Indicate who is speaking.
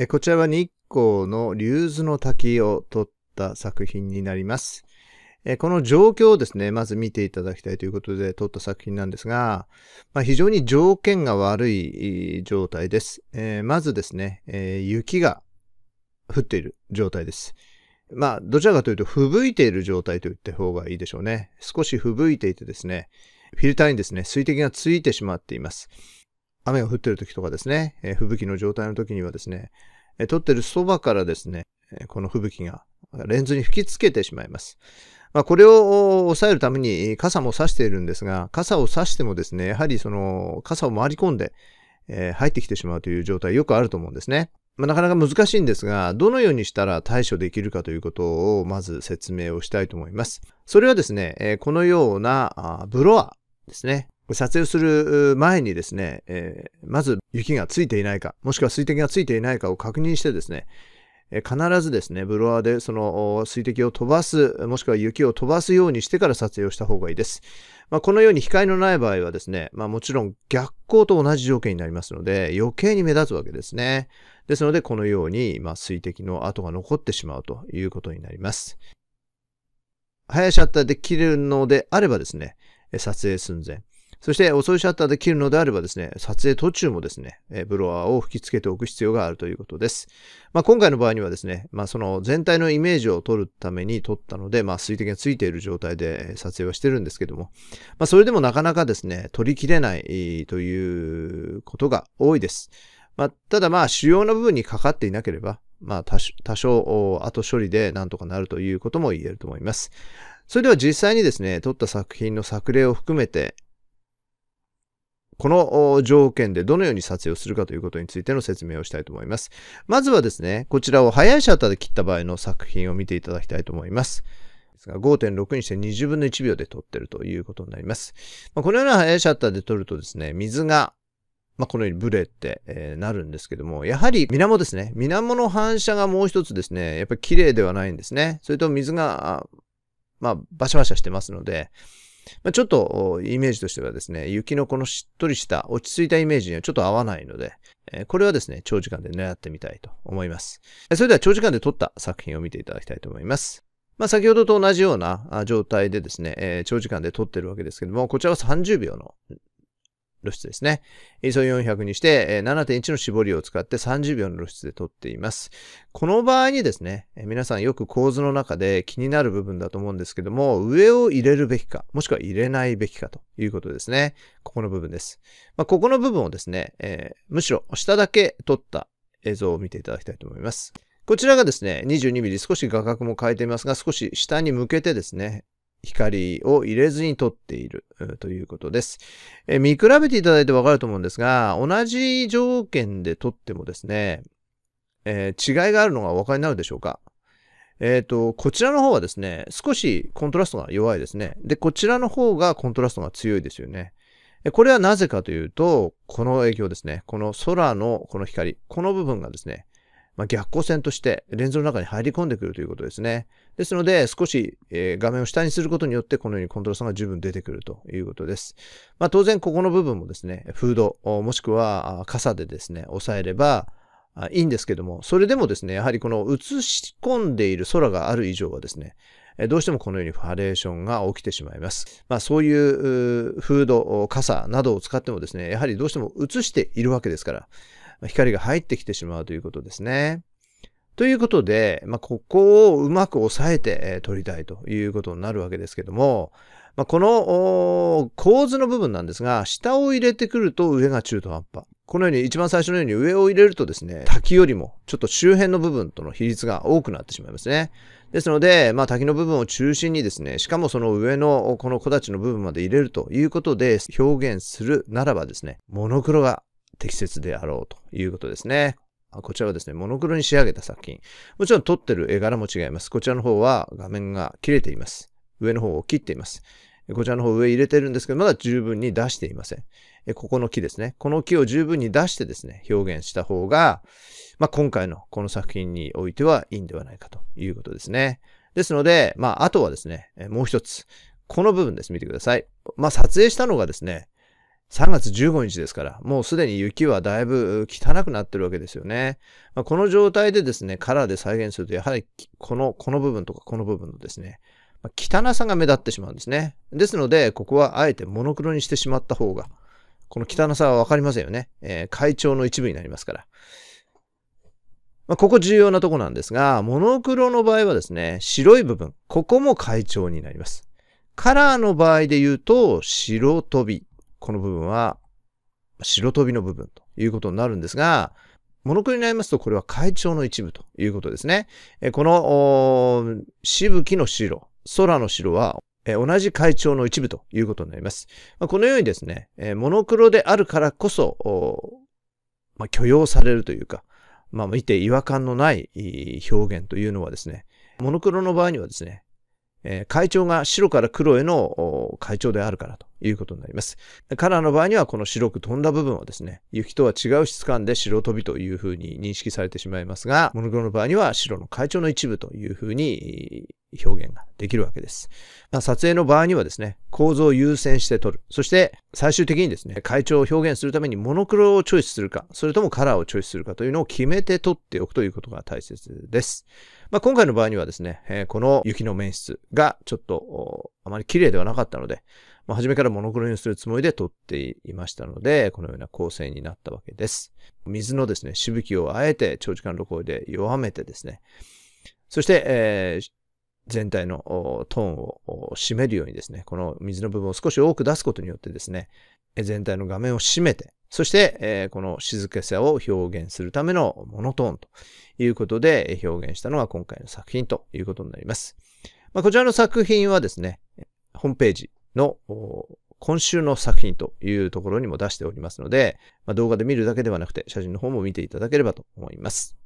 Speaker 1: えこちらは日光の竜頭の滝を撮った作品になります。えこの状況をですね、まず見ていただきたいということで撮った作品なんですが、まあ、非常に条件が悪い状態です。えー、まずですね、えー、雪が降っている状態です。まあ、どちらかというと、吹雪いている状態と言った方がいいでしょうね。少し吹雪いていてですね、フィルターにですね、水滴がついてしまっています。雨が降ってる時とかですね、え吹雪の状態の時にはですね、え撮ってるそばからですね、この吹雪がレンズに吹きつけてしまいます。まあ、これを抑えるために傘も差しているんですが、傘を差してもですね、やはりその傘を回り込んで、え入ってきてしまうという状態よくあると思うんですね。まあ、なかなか難しいんですが、どのようにしたら対処できるかということをまず説明をしたいと思います。それはですね、このようなブロアですね。撮影する前にですね、えー、まず雪がついていないか、もしくは水滴がついていないかを確認してですね、え必ずですね、ブロワーでその水滴を飛ばす、もしくは雪を飛ばすようにしてから撮影をした方がいいです。まあ、このように光のない場合はですね、まあ、もちろん逆光と同じ条件になりますので、余計に目立つわけですね。ですので、このように、まあ、水滴の跡が残ってしまうということになります。速いシャッターで切るのであればですね、撮影寸前、そして遅いシャッターで切るのであればですね、撮影途中もですね、ブロワーを吹き付けておく必要があるということです。まあ、今回の場合にはですね、まあ、その全体のイメージを撮るために撮ったので、まあ、水滴がついている状態で撮影はしてるんですけども、まあ、それでもなかなかですね、撮りきれないということが多いです。まあ、ただまあ主要な部分にかかっていなければ、まあ多少後処理でなんとかなるということも言えると思います。それでは実際にですね、撮った作品の作例を含めて、この条件でどのように撮影をするかということについての説明をしたいと思います。まずはですね、こちらを速いシャッターで切った場合の作品を見ていただきたいと思います。ですが5.6にして20分の1秒で撮ってるということになります。まあ、このような速いシャッターで撮るとですね、水がまあ、このようにブレって、えなるんですけども、やはり水面ですね。水面の反射がもう一つですね、やっぱり綺麗ではないんですね。それと水が、まあ、バシャバシャしてますので、まあ、ちょっとイメージとしてはですね、雪のこのしっとりした落ち着いたイメージにはちょっと合わないので、えこれはですね、長時間で狙ってみたいと思います。それでは長時間で撮った作品を見ていただきたいと思います。まあ、先ほどと同じような状態でですね、え長時間で撮ってるわけですけども、こちらは30秒の露出ですね。ISO400 にして7.1の絞りを使って30秒の露出で撮っています。この場合にですね、皆さんよく構図の中で気になる部分だと思うんですけども、上を入れるべきか、もしくは入れないべきかということですね。ここの部分です。まあ、ここの部分をですね、えー、むしろ下だけ撮った映像を見ていただきたいと思います。こちらがですね、22mm 少し画角も変えていますが、少し下に向けてですね、光を入れずに撮っているということです。え見比べていただいてわかると思うんですが、同じ条件で撮ってもですね、えー、違いがあるのがお分かりになるでしょうかえっ、ー、と、こちらの方はですね、少しコントラストが弱いですね。で、こちらの方がコントラストが強いですよね。これはなぜかというと、この影響ですね。この空のこの光、この部分がですね、まあ、逆光線としてレンズの中に入り込んでくるということですね。ですので、少し、え画面を下にすることによって、このようにコントラストが十分出てくるということです。まあ、当然、ここの部分もですね、フード、もしくは傘でですね、押さえれば、いいんですけども、それでもですね、やはりこの映し込んでいる空がある以上はですね、どうしてもこのようにファレーションが起きてしまいます。まあ、そういうフード、傘などを使ってもですね、やはりどうしても映しているわけですから、光が入ってきてしまうということですね。ということで、まあ、ここをうまく抑えて、え取りたいということになるわけですけども、まあ、この構図の部分なんですが、下を入れてくると上が中途半端。このように一番最初のように上を入れるとですね、滝よりもちょっと周辺の部分との比率が多くなってしまいますね。ですので、まあ滝の部分を中心にですね、しかもその上のこの木立の部分まで入れるということで表現するならばですね、モノクロが適切であろうということですね。こちらはですね、モノクロに仕上げた作品。もちろん撮ってる絵柄も違います。こちらの方は画面が切れています。上の方を切っています。こちらの方上入れてるんですけど、まだ十分に出していません。ここの木ですね。この木を十分に出してですね、表現した方が、まあ、今回のこの作品においてはいいんではないかということですね。ですので、まあ、あとはですね、もう一つ。この部分です。見てください。まあ、撮影したのがですね、3月15日ですから、もうすでに雪はだいぶ汚くなってるわけですよね。まあ、この状態でですね、カラーで再現すると、やはりこの、この部分とかこの部分のですね、まあ、汚さが目立ってしまうんですね。ですので、ここはあえてモノクロにしてしまった方が、この汚さはわかりませんよね。えー、会長の一部になりますから。まあ、ここ重要なとこなんですが、モノクロの場合はですね、白い部分、ここも会長になります。カラーの場合で言うと、白飛び、この部分は白飛びの部分ということになるんですが、モノクロになりますと、これは会長の一部ということですね。この、しぶきの白、空の白は、同じ会長の一部ということになります。このようにですね、モノクロであるからこそ、まあ、許容されるというか、まあ、見て違和感のない表現というのはですね、モノクロの場合にはですね、え会長が白から黒への会長であるからということになります。カラーの場合にはこの白く飛んだ部分はですね、雪とは違う質感で白飛びというふうに認識されてしまいますが、モノクロの場合には白の会長の一部というふうに表現ができるわけです。まあ、撮影の場合にはですね、構造を優先して撮る。そして最終的にですね、会長を表現するためにモノクロをチョイスするか、それともカラーをチョイスするかというのを決めて撮っておくということが大切です。まあ、今回の場合にはですね、えー、この雪の面質がちょっとあまり綺麗ではなかったので、まあ、初めからモノクロにするつもりで撮っていましたので、このような構成になったわけです。水のですね、しぶきをあえて長時間の声で弱めてですね、そして、えー、全体のトーンを締めるようにですね、この水の部分を少し多く出すことによってですね、全体の画面を締めて、そして、えー、この静けさを表現するためのモノトーンということで表現したのが今回の作品ということになります。まあ、こちらの作品はですね、ホームページの今週の作品というところにも出しておりますので、まあ、動画で見るだけではなくて写真の方も見ていただければと思います。